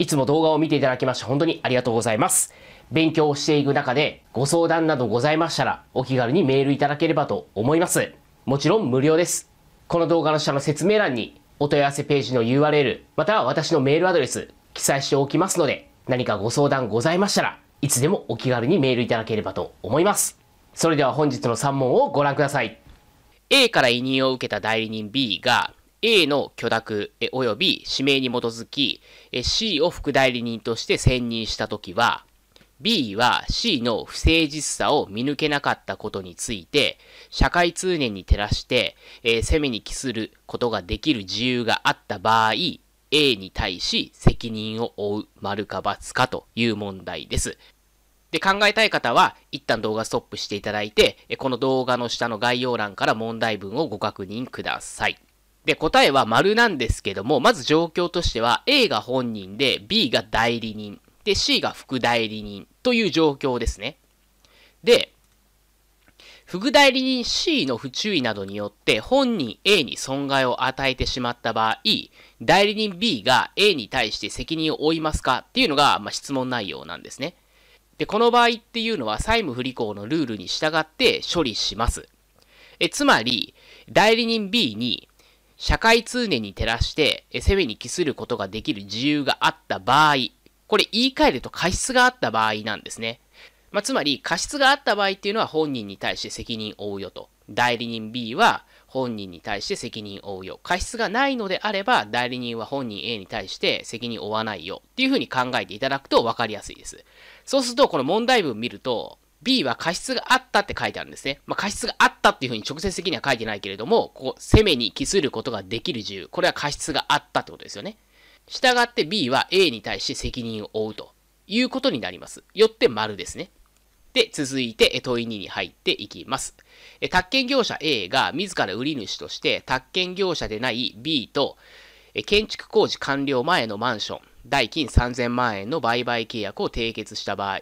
いつも動画を見ていただきまして本当にありがとうございます。勉強をしていく中でご相談などございましたらお気軽にメールいただければと思います。もちろん無料です。この動画の下の説明欄にお問い合わせページの URL または私のメールアドレス記載しておきますので何かご相談ございましたらいつでもお気軽にメールいただければと思います。それでは本日の3問をご覧ください。A から委任を受けた代理人 B が A の許諾及び指名に基づき C を副代理人として選任したときは B は C の不誠実さを見抜けなかったことについて社会通念に照らして、え責めに帰することができる自由があった場合 A に対し責任を負う丸か×かという問題です。で、考えたい方は、一旦動画ストップしていただいて、この動画の下の概要欄から問題文をご確認ください。で、答えは丸なんですけども、まず状況としては A が本人で B が代理人、で C が副代理人という状況ですね。で、副代理人 C の不注意などによって本人 A に損害を与えてしまった場合、代理人 B が A に対して責任を負いますかっていうのが、まあ、質問内容なんですね。で、この場合っていうのは債務不履行のルールに従って処理します。えつまり、代理人 B に社会通念に照らして攻めに帰することができる自由があった場合、これ言い換えると過失があった場合なんですね。まあ、つまり過失があった場合っていうのは本人に対して責任を負うよと。代理人 B は本人に対して責任を負うよ。過失がないのであれば、代理人は本人 A に対して責任を負わないよ。っていうふうに考えていただくと分かりやすいです。そうすると、この問題文見ると、B は過失があったって書いてあるんですね。まあ、過失があったっていうふうに直接的には書いてないけれども、ここ、攻めに帰することができる自由。これは過失があったってことですよね。従って B は A に対して責任を負うということになります。よって丸ですね。で、続いて問い2に入っていきます。宅建業者 A が自ら売り主として宅建業者でない B と建築工事完了前のマンション、代金3000万円の売買契約を締結した場合、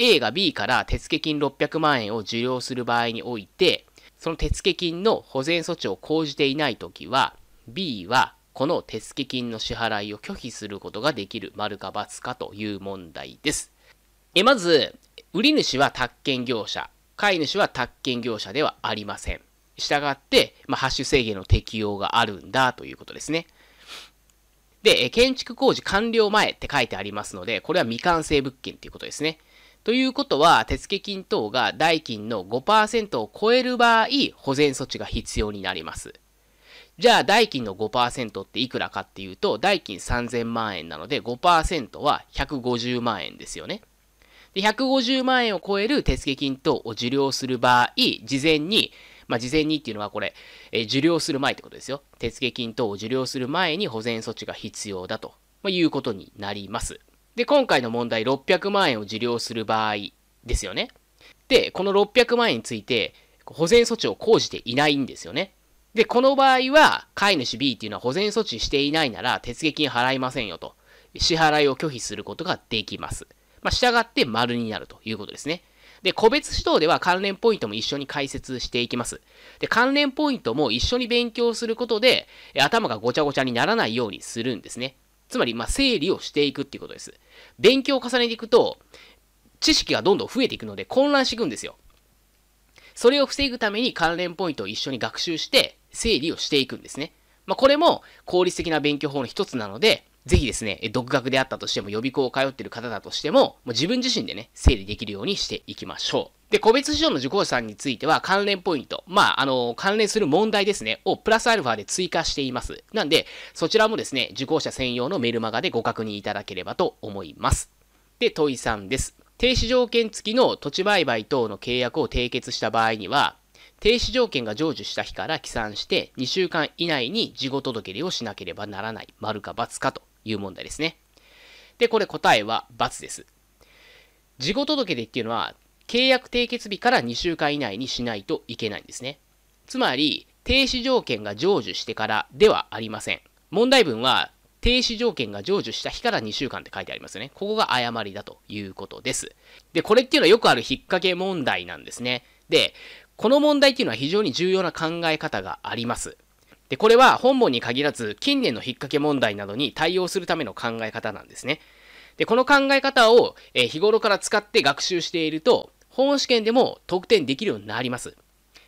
A が B から手付金600万円を受領する場合において、その手付金の保全措置を講じていないときは、B はこの手付金の支払いを拒否することができる丸か×かという問題です。え、まず、売主は宅建業者、買い主は宅建業者ではありません。したがって、まあ、ハッシュ制限の適用があるんだということですね。で、建築工事完了前って書いてありますので、これは未完成物件ということですね。ということは、手付金等が代金の5%を超える場合、保全措置が必要になります。じゃあ、代金の5%っていくらかっていうと、代金3000万円なので5%は150万円ですよね。で、150万円を超える手付金等を受領する場合、事前に、まあ、事前にっていうのはこれ、えー、受領する前ってことですよ。手付金等を受領する前に保全措置が必要だと、まあ、いうことになります。で、今回の問題600万円を受領する場合ですよね。で、この600万円について、保全措置を講じていないんですよね。で、この場合は、飼い主 B っていうのは保全措置していないなら、手付金払いませんよと。支払いを拒否することができます。まあ、従って丸になるということですね。で、個別指導では関連ポイントも一緒に解説していきます。で、関連ポイントも一緒に勉強することで、頭がごちゃごちゃにならないようにするんですね。つまり、まあ、整理をしていくっていうことです。勉強を重ねていくと、知識がどんどん増えていくので混乱していくんですよ。それを防ぐために関連ポイントを一緒に学習して整理をしていくんですね。まあ、これも効率的な勉強法の一つなので、ぜひですね、独学であったとしても、予備校を通っている方だとしても、もう自分自身でね、整理できるようにしていきましょう。で、個別事情の受講者さんについては関連ポイント、まあ、あの、関連する問題ですね、をプラスアルファで追加しています。なんで、そちらもですね、受講者専用のメルマガでご確認いただければと思います。で、問いさんです。停止条件付きの土地売買等の契約を締結した場合には、停止条件が成就した日から起算して2週間以内に事後届出をしなければならない、丸か×かという問題ですね。で、これ答えは×です。事後届出っていうのは契約締結日から2週間以内にしないといけないんですね。つまり、停止条件が成就してからではありません。問題文は、停止条件が成就した日から2週間って書いてありますよね。ここが誤りだということです。で、これっていうのはよくある引っ掛け問題なんですね。で、この問題っていうのは非常に重要な考え方があります。で、これは本文に限らず、近年の引っ掛け問題などに対応するための考え方なんですね。で、この考え方を、え日頃から使って学習していると、本試験でも得点できるようになります。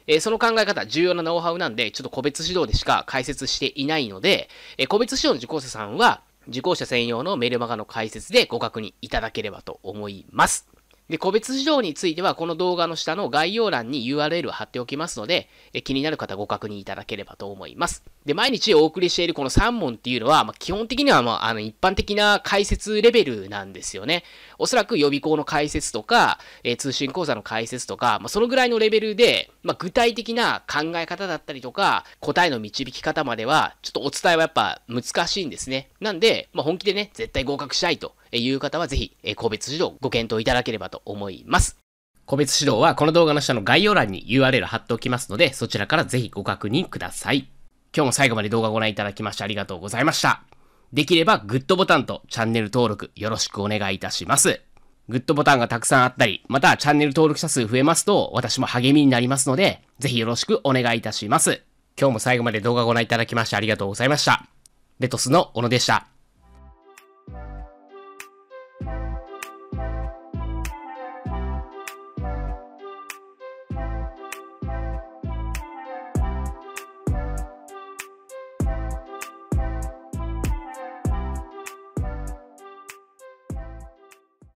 えー、その考え方、重要なノウハウなんで、ちょっと個別指導でしか解説していないので、えー、個別指導の受講者さんは、受講者専用のメルマガの解説でご確認いただければと思います。で、個別事情については、この動画の下の概要欄に URL を貼っておきますので、え気になる方ご確認いただければと思います。で、毎日お送りしているこの3問っていうのは、まあ、基本的には、まあ、あの、一般的な解説レベルなんですよね。おそらく予備校の解説とか、え通信講座の解説とか、まあ、そのぐらいのレベルで、まあ、具体的な考え方だったりとか、答えの導き方までは、ちょっとお伝えはやっぱ難しいんですね。なんで、まあ、本気でね、絶対合格したいという方はぜひ、個別指導ご検討いただければと思います。個別指導はこの動画の下の概要欄に URL 貼っておきますので、そちらからぜひご確認ください。今日も最後まで動画をご覧いただきましてありがとうございました。できればグッドボタンとチャンネル登録よろしくお願いいたします。グッドボタンがたくさんあったり、またチャンネル登録者数増えますと私も励みになりますので、ぜひよろしくお願いいたします。今日も最後まで動画をご覧いただきましてありがとうございました。レトスの小野でした。